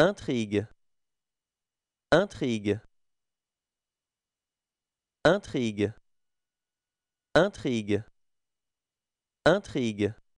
Intrigue. Intrigue. Intrigue. Intrigue. Intrigue.